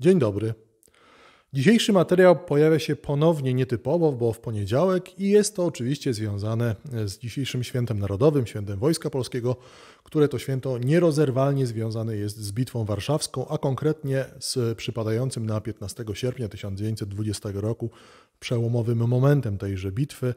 Dzień dobry. Dzisiejszy materiał pojawia się ponownie nietypowo, bo w poniedziałek i jest to oczywiście związane z dzisiejszym świętem narodowym, świętem Wojska Polskiego, które to święto nierozerwalnie związane jest z Bitwą Warszawską, a konkretnie z przypadającym na 15 sierpnia 1920 roku przełomowym momentem tejże bitwy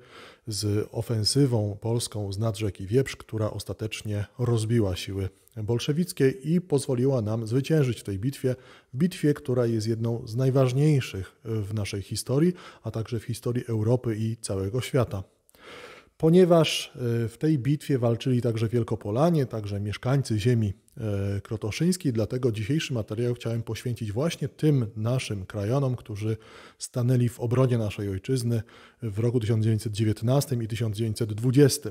z ofensywą polską z nad rzeki Wieprz, która ostatecznie rozbiła siły bolszewickiej i pozwoliła nam zwyciężyć w tej bitwie, bitwie, która jest jedną z najważniejszych w naszej historii, a także w historii Europy i całego świata. Ponieważ e, w tej bitwie walczyli także Wielkopolanie, także mieszkańcy ziemi e, krotoszyńskiej, dlatego dzisiejszy materiał chciałem poświęcić właśnie tym naszym krajonom, którzy stanęli w obronie naszej ojczyzny w roku 1919 i 1920.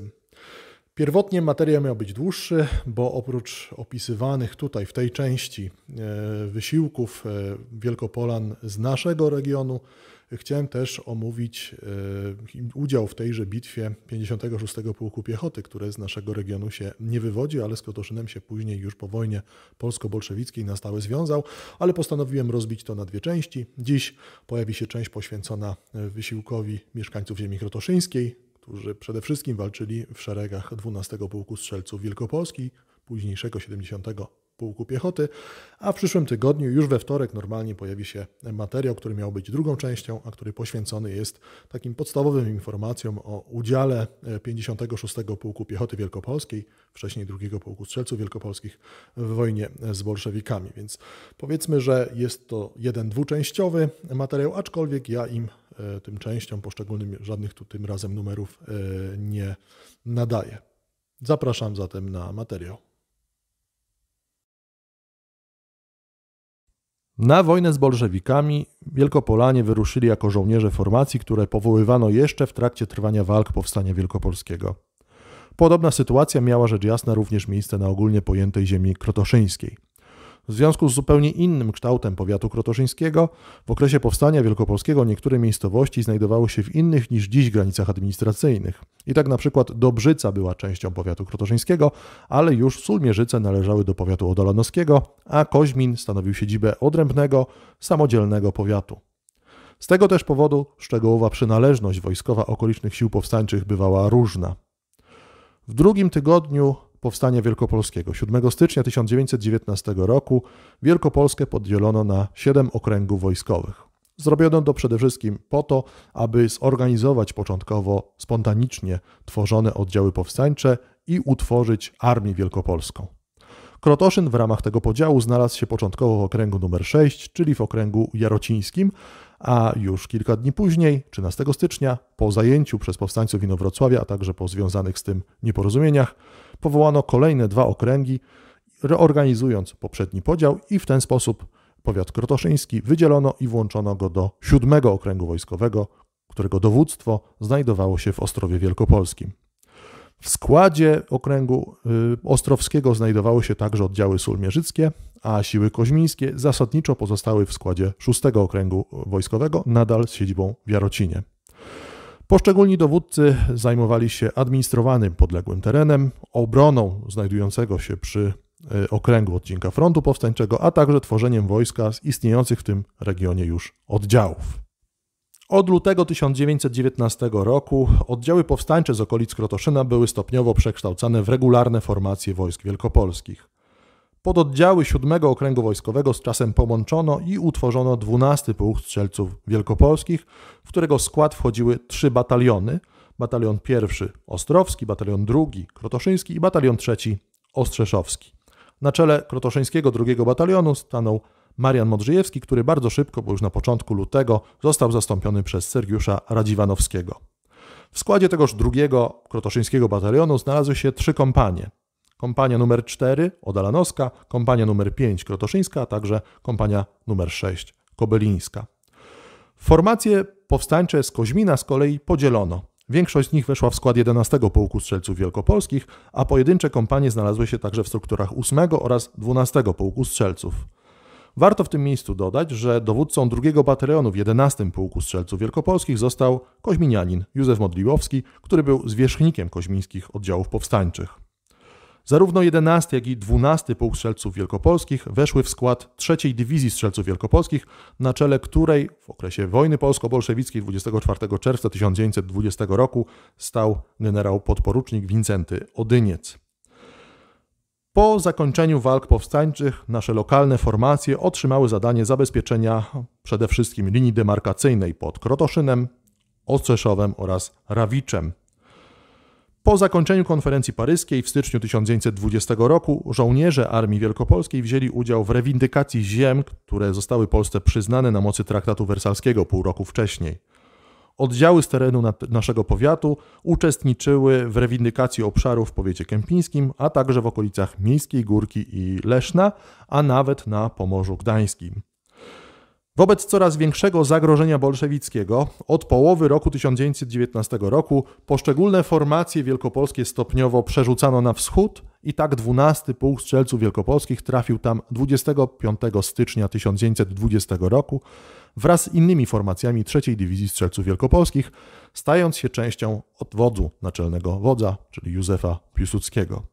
Pierwotnie materiał miał być dłuższy, bo oprócz opisywanych tutaj w tej części e, wysiłków e, Wielkopolan z naszego regionu, chciałem też omówić e, udział w tejże bitwie 56. Pułku Piechoty, które z naszego regionu się nie wywodzi, ale z Kotoszynem się później już po wojnie polsko-bolszewickiej na stałe związał, ale postanowiłem rozbić to na dwie części. Dziś pojawi się część poświęcona wysiłkowi mieszkańców ziemi krotoszyńskiej, którzy przede wszystkim walczyli w szeregach 12 Pułku Strzelców Wielkopolski, późniejszego 70 Pułku Piechoty, a w przyszłym tygodniu, już we wtorek, normalnie pojawi się materiał, który miał być drugą częścią, a który poświęcony jest takim podstawowym informacjom o udziale 56 e, Pułku Piechoty Wielkopolskiej, wcześniej II Pułku Strzelców Wielkopolskich w wojnie e, z bolszewikami. Więc powiedzmy, że jest to jeden dwuczęściowy materiał, aczkolwiek ja im E, tym częściom poszczególnym żadnych tu tym razem numerów e, nie nadaje. Zapraszam zatem na materiał. Na wojnę z bolszewikami Wielkopolanie wyruszyli jako żołnierze formacji, które powoływano jeszcze w trakcie trwania walk powstania wielkopolskiego. Podobna sytuacja miała rzecz jasna również miejsce na ogólnie pojętej ziemi krotoszyńskiej. W związku z zupełnie innym kształtem powiatu krotoszyńskiego, w okresie powstania wielkopolskiego niektóre miejscowości znajdowały się w innych niż dziś granicach administracyjnych. I tak na przykład Dobrzyca była częścią powiatu krotoszyńskiego, ale już Sulmierzyce należały do powiatu odolanowskiego, a Koźmin stanowił siedzibę odrębnego, samodzielnego powiatu. Z tego też powodu szczegółowa przynależność wojskowa okolicznych sił powstańczych bywała różna. W drugim tygodniu Powstania Wielkopolskiego. 7 stycznia 1919 roku Wielkopolskę podzielono na siedem okręgów wojskowych. Zrobiono to przede wszystkim po to, aby zorganizować początkowo spontanicznie tworzone oddziały powstańcze i utworzyć Armię Wielkopolską. Krotoszyn w ramach tego podziału znalazł się początkowo w okręgu nr 6, czyli w okręgu jarocińskim, a już kilka dni później, 13 stycznia, po zajęciu przez powstańców Inowrocławia, a także po związanych z tym nieporozumieniach, powołano kolejne dwa okręgi, reorganizując poprzedni podział i w ten sposób powiat krotoszyński wydzielono i włączono go do siódmego okręgu wojskowego, którego dowództwo znajdowało się w Ostrowie Wielkopolskim. W składzie okręgu y, ostrowskiego znajdowały się także oddziały sulmierzyckie, a siły koźmińskie zasadniczo pozostały w składzie VI okręgu wojskowego, nadal z siedzibą w Jarocinie. Poszczególni dowódcy zajmowali się administrowanym podległym terenem, obroną znajdującego się przy y, okręgu odcinka frontu powstańczego, a także tworzeniem wojska z istniejących w tym regionie już oddziałów. Od lutego 1919 roku oddziały powstańcze z okolic Krotoszyna były stopniowo przekształcane w regularne formacje wojsk wielkopolskich. Pododdziały 7 Okręgu Wojskowego z czasem połączono i utworzono 12 Pułk Strzelców Wielkopolskich, w którego skład wchodziły trzy bataliony. Batalion pierwszy Ostrowski, batalion drugi Krotoszyński i batalion trzeci Ostrzeszowski. Na czele Krotoszyńskiego drugiego batalionu stanął Marian Modrzyjewski, który bardzo szybko, bo już na początku lutego, został zastąpiony przez Sergiusza Radziwanowskiego. W składzie tegoż drugiego krotoszyńskiego batalionu znalazły się trzy kompanie. Kompania numer 4 Odalanowska, kompania numer 5 Krotoszyńska, a także kompania numer 6 Kobylińska. Formacje powstańcze z Koźmina z kolei podzielono. Większość z nich weszła w skład 11 Pułku Strzelców Wielkopolskich, a pojedyncze kompanie znalazły się także w strukturach 8 oraz 12 Pułku Strzelców. Warto w tym miejscu dodać, że dowódcą drugiego batalionu w 11 Pułku Strzelców Wielkopolskich został koźminianin Józef Modliłowski, który był zwierzchnikiem koźmińskich oddziałów powstańczych. Zarówno 11, jak i 12 Pułk Strzelców Wielkopolskich weszły w skład III Dywizji Strzelców Wielkopolskich, na czele której w okresie wojny polsko-bolszewickiej 24 czerwca 1920 roku stał generał podporucznik Wincenty Odyniec. Po zakończeniu walk powstańczych nasze lokalne formacje otrzymały zadanie zabezpieczenia przede wszystkim linii demarkacyjnej pod Krotoszynem, Ostrzeszowem oraz Rawiczem. Po zakończeniu konferencji paryskiej w styczniu 1920 roku żołnierze Armii Wielkopolskiej wzięli udział w rewindykacji ziem, które zostały Polsce przyznane na mocy traktatu wersalskiego pół roku wcześniej. Oddziały z terenu naszego powiatu uczestniczyły w rewindykacji obszarów w powiecie kępińskim, a także w okolicach Miejskiej Górki i Leszna, a nawet na Pomorzu Gdańskim. Wobec coraz większego zagrożenia bolszewickiego od połowy roku 1919 roku poszczególne formacje wielkopolskie stopniowo przerzucano na wschód, i tak 12 pułk strzelców wielkopolskich trafił tam 25 stycznia 1920 roku wraz z innymi formacjami III Dywizji Strzelców Wielkopolskich, stając się częścią odwodu naczelnego wodza, czyli Józefa Piłsudskiego.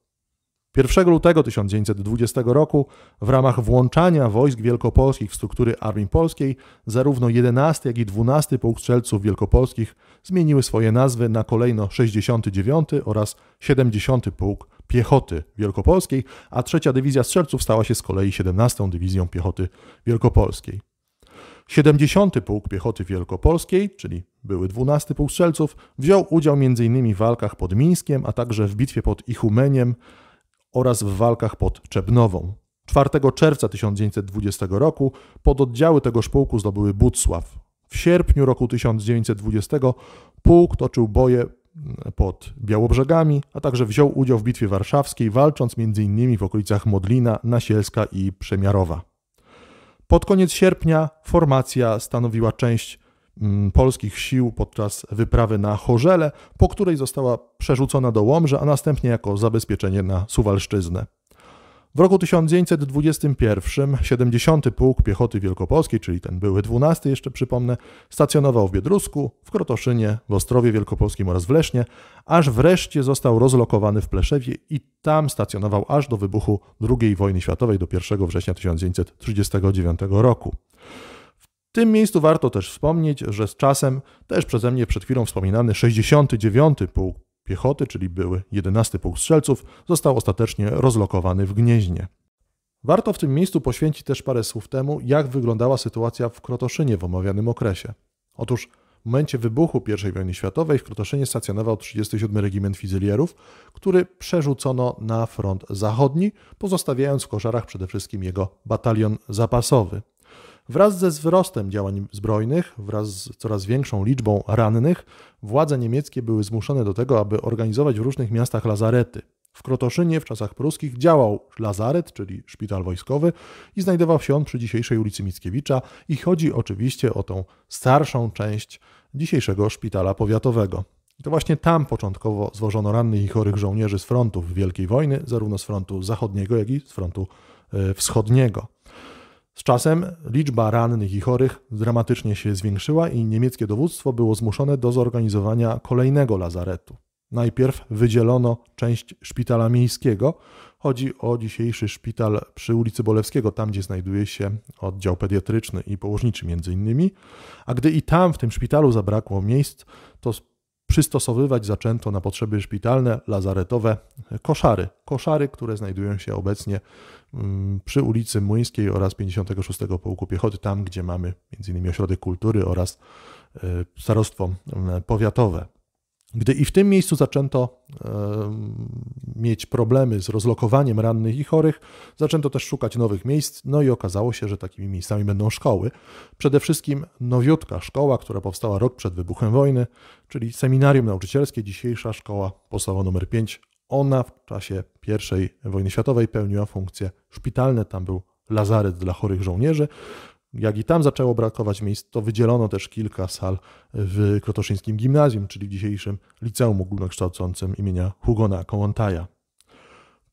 1 lutego 1920 roku w ramach włączania wojsk wielkopolskich w struktury Armii Polskiej zarówno 11 jak i 12 Pułk Strzelców Wielkopolskich zmieniły swoje nazwy na kolejno 69 oraz 70 Pułk Piechoty Wielkopolskiej, a trzecia Dywizja Strzelców stała się z kolei 17 Dywizją Piechoty Wielkopolskiej. 70. Pułk Piechoty Wielkopolskiej, czyli były 12 Pułk Strzelców, wziął udział m.in. w walkach pod Mińskiem, a także w bitwie pod Ichumeniem oraz w walkach pod Czebnową. 4 czerwca 1920 roku pododdziały tego pułku zdobyły Bucław. W sierpniu roku 1920 pułk toczył boje pod Białobrzegami, a także wziął udział w bitwie warszawskiej, walcząc m.in. w okolicach Modlina, Nasielska i Przemiarowa. Pod koniec sierpnia formacja stanowiła część mm, polskich sił podczas wyprawy na Chorzele, po której została przerzucona do Łomży, a następnie jako zabezpieczenie na Suwalszczyznę. W roku 1921 70. Pułk Piechoty Wielkopolskiej, czyli ten były 12 jeszcze przypomnę, stacjonował w Biedrusku, w Krotoszynie, w Ostrowie Wielkopolskim oraz w Lesznie, aż wreszcie został rozlokowany w Pleszewie i tam stacjonował aż do wybuchu II wojny światowej do 1 września 1939 roku. W tym miejscu warto też wspomnieć, że z czasem też przeze mnie przed chwilą wspominany 69. Pułk piechoty, czyli były 11 pułk strzelców, został ostatecznie rozlokowany w Gnieźnie. Warto w tym miejscu poświęcić też parę słów temu, jak wyglądała sytuacja w Krotoszynie w omawianym okresie. Otóż w momencie wybuchu I wojny światowej w Krotoszynie stacjonował 37 Regiment Fizylierów, który przerzucono na front zachodni, pozostawiając w koszarach przede wszystkim jego batalion zapasowy. Wraz ze wzrostem działań zbrojnych, wraz z coraz większą liczbą rannych, władze niemieckie były zmuszone do tego, aby organizować w różnych miastach lazarety. W Krotoszynie w czasach pruskich działał lazaret, czyli szpital wojskowy, i znajdował się on przy dzisiejszej ulicy Mickiewicza i chodzi oczywiście o tą starszą część dzisiejszego szpitala powiatowego. I to właśnie tam początkowo zwożono rannych i chorych żołnierzy z frontów Wielkiej Wojny, zarówno z frontu zachodniego, jak i z frontu e, wschodniego. Z czasem liczba rannych i chorych dramatycznie się zwiększyła i niemieckie dowództwo było zmuszone do zorganizowania kolejnego lazaretu. Najpierw wydzielono część szpitala miejskiego. Chodzi o dzisiejszy szpital przy ulicy Bolewskiego, tam gdzie znajduje się oddział pediatryczny i położniczy między innymi. A gdy i tam w tym szpitalu zabrakło miejsc, to przystosowywać zaczęto na potrzeby szpitalne, lazaretowe koszary. Koszary, które znajdują się obecnie Mm, przy ulicy Młyńskiej oraz 56 Pułku Piechoty, tam gdzie mamy m.in. Ośrodek Kultury oraz y, starostwo mm, powiatowe. Gdy i w tym miejscu zaczęto y, mieć problemy z rozlokowaniem rannych i chorych, zaczęto też szukać nowych miejsc, no i okazało się, że takimi miejscami będą szkoły. Przede wszystkim nowiutka szkoła, która powstała rok przed wybuchem wojny, czyli seminarium nauczycielskie, dzisiejsza szkoła podstawowa numer 5 ona w czasie I wojny światowej pełniła funkcje szpitalne, tam był lazaret dla chorych żołnierzy. Jak i tam zaczęło brakować miejsc, to wydzielono też kilka sal w Krotoszyńskim Gimnazjum, czyli w dzisiejszym Liceum Ogólnokształcącym imienia Hugona Kołontaja.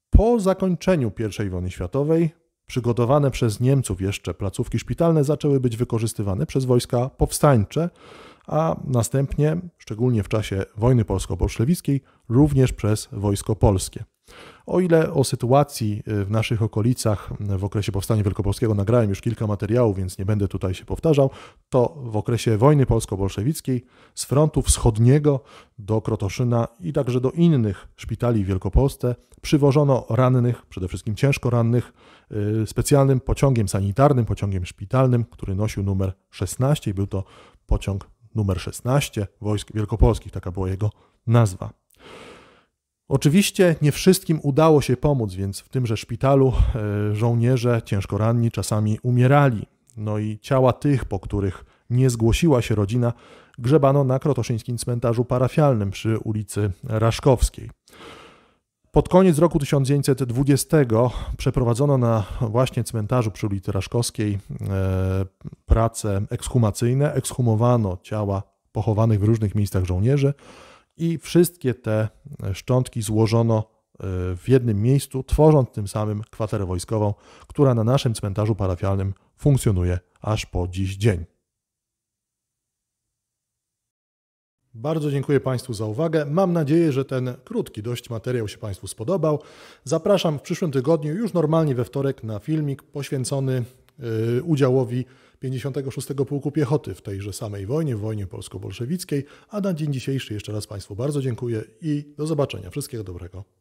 Po zakończeniu I wojny światowej przygotowane przez Niemców jeszcze placówki szpitalne zaczęły być wykorzystywane przez wojska powstańcze a następnie, szczególnie w czasie wojny polsko-bolszewickiej, również przez wojsko polskie. O ile o sytuacji y, w naszych okolicach w okresie powstania wielkopolskiego nagrałem już kilka materiałów, więc nie będę tutaj się powtarzał, to w okresie wojny polsko-bolszewickiej z frontu wschodniego do Krotoszyna i także do innych szpitali w Wielkopolsce przywożono rannych, przede wszystkim ciężko rannych, y, specjalnym pociągiem sanitarnym, pociągiem szpitalnym, który nosił numer 16 i był to pociąg numer 16 Wojsk Wielkopolskich, taka była jego nazwa. Oczywiście nie wszystkim udało się pomóc, więc w tymże szpitalu e, żołnierze ciężko ranni czasami umierali. No i ciała tych, po których nie zgłosiła się rodzina, grzebano na krotoszyńskim cmentarzu parafialnym przy ulicy Raszkowskiej. Pod koniec roku 1920 przeprowadzono na właśnie cmentarzu przy ulicy Raszkowskiej e, prace ekshumacyjne. Ekshumowano ciała pochowanych w różnych miejscach żołnierzy i wszystkie te szczątki złożono e, w jednym miejscu, tworząc tym samym kwaterę wojskową, która na naszym cmentarzu parafialnym funkcjonuje aż po dziś dzień. Bardzo dziękuję Państwu za uwagę. Mam nadzieję, że ten krótki dość materiał się Państwu spodobał. Zapraszam w przyszłym tygodniu, już normalnie we wtorek, na filmik poświęcony y, udziałowi 56. Pułku Piechoty w tejże samej wojnie, w wojnie polsko-bolszewickiej. A na dzień dzisiejszy jeszcze raz Państwu bardzo dziękuję i do zobaczenia. Wszystkiego dobrego.